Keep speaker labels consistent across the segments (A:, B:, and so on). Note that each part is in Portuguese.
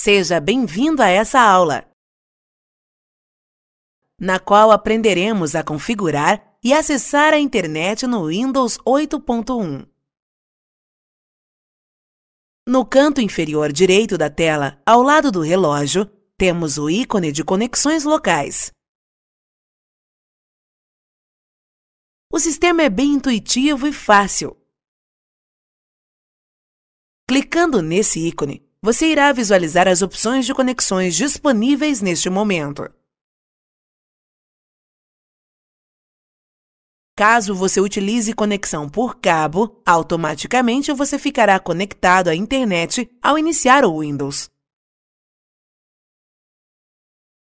A: Seja bem-vindo a essa aula, na qual aprenderemos a configurar e acessar
B: a internet no Windows 8.1. No canto inferior direito da tela, ao lado do relógio, temos o ícone de
A: conexões locais. O sistema é bem intuitivo e fácil.
B: Clicando nesse ícone, você irá visualizar as opções de conexões disponíveis neste momento. Caso você utilize conexão por cabo, automaticamente você ficará conectado à internet ao iniciar o Windows.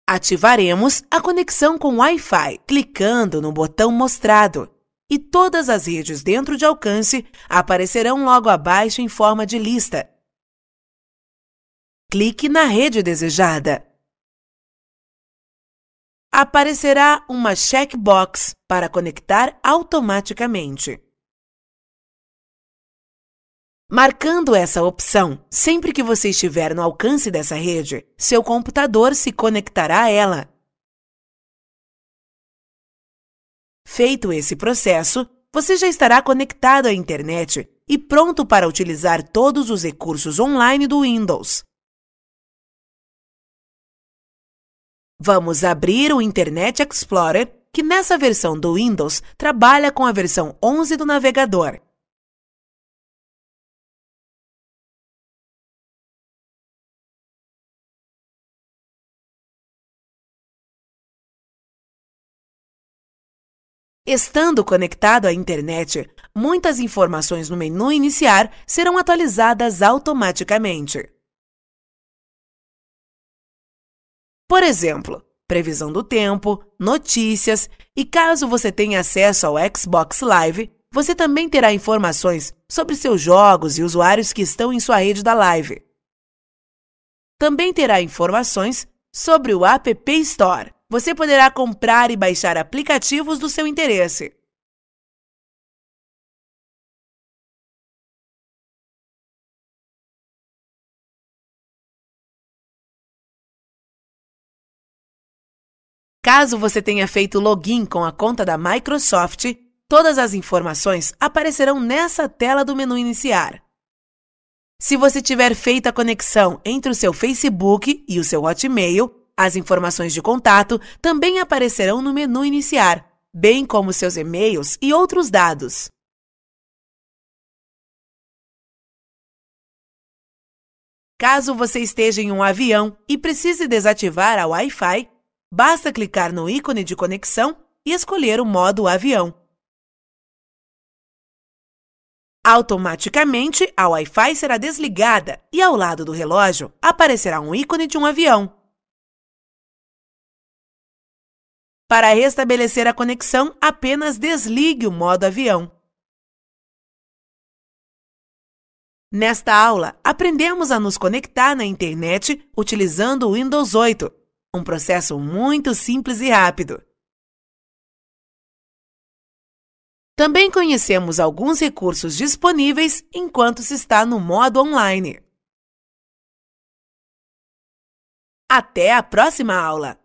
B: Ativaremos a conexão com Wi-Fi clicando no botão mostrado e todas as redes dentro de alcance aparecerão logo abaixo em forma de lista, clique na rede desejada. Aparecerá uma checkbox para conectar automaticamente. Marcando essa opção, sempre que você estiver no alcance dessa rede, seu computador se conectará a ela. Feito esse processo, você já estará conectado à internet e pronto para utilizar todos os recursos online do Windows. Vamos abrir o Internet Explorer, que nessa versão do Windows trabalha
A: com a versão 11 do navegador. Estando
B: conectado à internet, muitas informações no menu Iniciar serão atualizadas automaticamente. Por exemplo, previsão do tempo, notícias e caso você tenha acesso ao Xbox Live, você também terá informações sobre seus jogos e usuários que estão em sua rede da Live. Também terá informações sobre o App
A: Store. Você poderá comprar e baixar aplicativos do seu interesse. Caso você tenha feito login com a conta da Microsoft,
B: todas as informações aparecerão nessa tela do menu Iniciar. Se você tiver feito a conexão entre o seu Facebook e o seu Hotmail, as informações de contato também aparecerão no menu Iniciar, bem como seus e-mails
A: e outros dados. Caso você esteja em um avião e precise desativar a Wi-Fi,
B: Basta clicar no ícone de conexão e escolher o modo avião. Automaticamente, a Wi-Fi será desligada e ao lado do relógio aparecerá um ícone de um avião. Para restabelecer a conexão, apenas desligue o modo avião. Nesta aula, aprendemos a nos conectar na internet utilizando o Windows 8 um processo muito simples e rápido. Também conhecemos alguns recursos disponíveis enquanto se está no modo
A: online. Até a próxima aula!